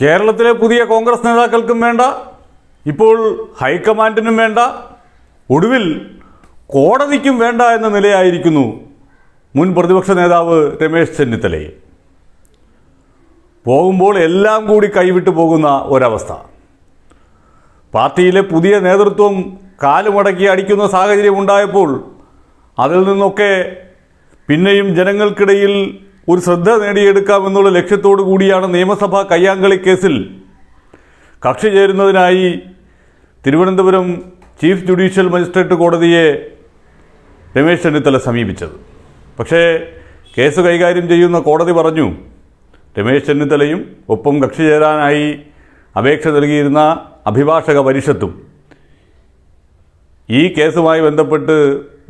കേരളത്തിലെ പുതിയ കോൺഗ്രസ് നേതാക്കൾക്കും വേണ്ട ഇപ്പോൾ ഹൈക്കമാൻഡിനും വേണ്ട ഒടുവിൽ കോടതിക്കും വേണ്ട എന്ന നിലയായിരിക്കുന്നു മുൻ പ്രതിപക്ഷ നേതാവ് രമേശ് ചെന്നിത്തലയെ പോകുമ്പോൾ എല്ലാം കൂടി കൈവിട്ടു പോകുന്ന ഒരവസ്ഥ പാർട്ടിയിലെ പുതിയ നേതൃത്വം കാലുമടക്കി അടിക്കുന്ന സാഹചര്യം ഉണ്ടായപ്പോൾ അതിൽ നിന്നൊക്കെ പിന്നെയും ജനങ്ങൾക്കിടയിൽ ഒരു ശ്രദ്ധ നേടിയെടുക്കാമെന്നുള്ള ലക്ഷ്യത്തോടു കൂടിയാണ് നിയമസഭാ കയ്യാങ്കളി കേസിൽ കക്ഷി ചേരുന്നതിനായി തിരുവനന്തപുരം ചീഫ് ജുഡീഷ്യൽ മജിസ്ട്രേറ്റ് കോടതിയെ രമേശ് ചെന്നിത്തല സമീപിച്ചത് പക്ഷേ കേസ് കൈകാര്യം ചെയ്യുന്ന കോടതി പറഞ്ഞു രമേശ് ചെന്നിത്തലയും ഒപ്പം കക്ഷി ചേരാനായി അപേക്ഷ നൽകിയിരുന്ന അഭിഭാഷക പരിഷത്തും ഈ കേസുമായി ബന്ധപ്പെട്ട്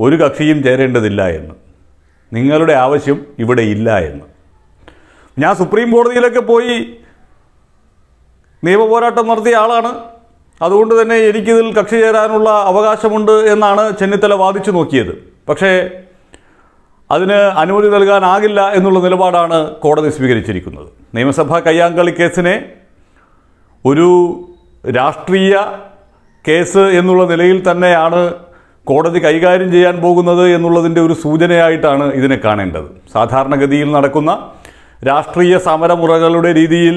ഒരു കക്ഷിയും ചേരേണ്ടതില്ല എന്ന് നിങ്ങളുടെ ആവശ്യം ഇവിടെ ഇല്ല എന്ന് ഞാൻ സുപ്രീം കോടതിയിലൊക്കെ പോയി നിയമപോരാട്ടം നടത്തിയ ആളാണ് അതുകൊണ്ട് തന്നെ എനിക്കിതിൽ കക്ഷി ചേരാനുള്ള അവകാശമുണ്ട് എന്നാണ് ചെന്നിത്തല വാദിച്ചു നോക്കിയത് പക്ഷേ അതിന് അനുമതി നൽകാനാകില്ല എന്നുള്ള നിലപാടാണ് കോടതി സ്വീകരിച്ചിരിക്കുന്നത് നിയമസഭാ കയ്യാങ്കളി കേസിനെ ഒരു രാഷ്ട്രീയ കേസ് എന്നുള്ള നിലയിൽ തന്നെയാണ് കോടതി കൈകാര്യം ചെയ്യാൻ പോകുന്നത് എന്നുള്ളതിൻ്റെ ഒരു സൂചനയായിട്ടാണ് ഇതിനെ കാണേണ്ടത് സാധാരണഗതിയിൽ നടക്കുന്ന രാഷ്ട്രീയ സമരമുറകളുടെ രീതിയിൽ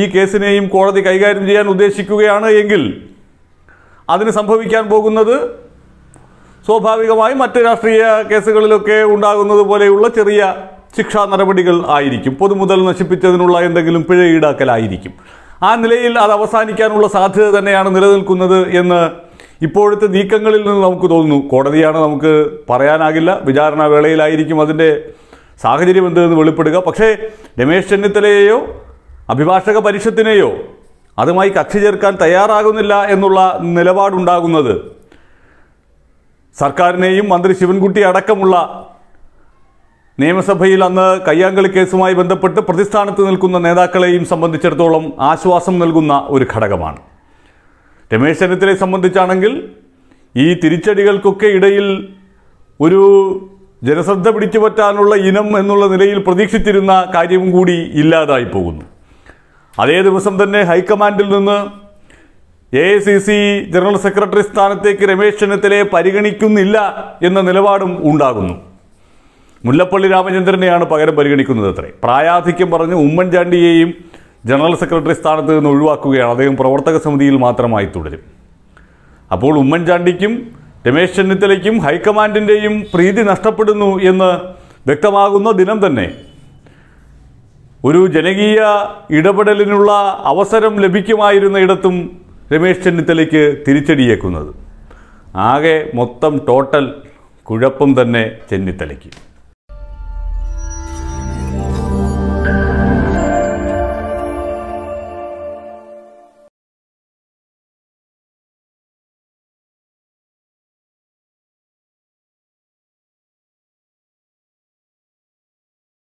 ഈ കേസിനെയും കോടതി കൈകാര്യം ചെയ്യാൻ ഉദ്ദേശിക്കുകയാണ് എങ്കിൽ അതിന് സംഭവിക്കാൻ പോകുന്നത് സ്വാഭാവികമായും മറ്റ് രാഷ്ട്രീയ കേസുകളിലൊക്കെ ഉണ്ടാകുന്നത് പോലെയുള്ള ചെറിയ ശിക്ഷാ നടപടികൾ ആയിരിക്കും പൊതുമുതൽ നശിപ്പിച്ചതിനുള്ള എന്തെങ്കിലും പിഴ ഈടാക്കലായിരിക്കും ആ നിലയിൽ അത് അവസാനിക്കാനുള്ള സാധ്യത തന്നെയാണ് നിലനിൽക്കുന്നത് എന്ന് ഇപ്പോഴത്തെ നീക്കങ്ങളിൽ നിന്ന് നമുക്ക് തോന്നുന്നു കോടതിയാണ് നമുക്ക് പറയാനാകില്ല വിചാരണ വേളയിലായിരിക്കും അതിൻ്റെ സാഹചര്യം എന്തെന്ന് വെളിപ്പെടുക പക്ഷേ രമേശ് ചെന്നിത്തലയെയോ അഭിഭാഷക പരിഷത്തിനെയോ അതുമായി കക്ഷി ചേർക്കാൻ തയ്യാറാകുന്നില്ല എന്നുള്ള നിലപാടുണ്ടാകുന്നത് സർക്കാരിനെയും മന്ത്രി ശിവൻകുട്ടി അടക്കമുള്ള നിയമസഭയിൽ അന്ന് കയ്യാങ്കളി കേസുമായി ബന്ധപ്പെട്ട് പ്രതിസ്ഥാനത്ത് നിൽക്കുന്ന നേതാക്കളെയും സംബന്ധിച്ചിടത്തോളം ആശ്വാസം നൽകുന്ന ഒരു ഘടകമാണ് രമേശ് ചെന്നിത്തലയെ സംബന്ധിച്ചാണെങ്കിൽ ഈ തിരിച്ചടികൾക്കൊക്കെ ഇടയിൽ ഒരു ജനശ്രദ്ധ പിടിച്ചുപറ്റാനുള്ള ഇനം എന്നുള്ള നിലയിൽ പ്രതീക്ഷിച്ചിരുന്ന കാര്യവും കൂടി ഇല്ലാതായി പോകുന്നു അതേ ദിവസം തന്നെ ഹൈക്കമാൻഡിൽ നിന്ന് A I C C general secretary സ്ഥാനത്തേക്ക് രമേശ് ചെന്നിത്തലയെ പരിഗണിക്കുന്നില്ല എന്ന നിലപാടും ഉണ്ടാകുന്നു മുല്ലപ്പള്ളി രാമചന്ദ്രനെയാണ് പകരം പരിഗണിക്കുന്നത് അത്രേ പ്രായാധിക്യം പറഞ്ഞ് ഉമ്മൻചാണ്ടിയെയും ജനറൽ സെക്രട്ടറി സ്ഥാനത്ത് നിന്ന് ഒഴിവാക്കുകയാണ് അദ്ദേഹം പ്രവർത്തക സമിതിയിൽ മാത്രമായി തുടരും അപ്പോൾ ഉമ്മൻചാണ്ടിക്കും രമേശ് ചെന്നിത്തലയ്ക്കും ഹൈക്കമാൻഡിൻ്റെയും പ്രീതി നഷ്ടപ്പെടുന്നു എന്ന് വ്യക്തമാകുന്ന ദിനം തന്നെ ഒരു ജനകീയ ഇടപെടലിനുള്ള അവസരം ലഭിക്കുമായിരുന്ന ഇടത്തും രമേശ് ചെന്നിത്തലയ്ക്ക് തിരിച്ചടിയേക്കുന്നത് ആകെ മൊത്തം ടോട്ടൽ കുഴപ്പം തന്നെ ചെന്നിത്തലയ്ക്ക്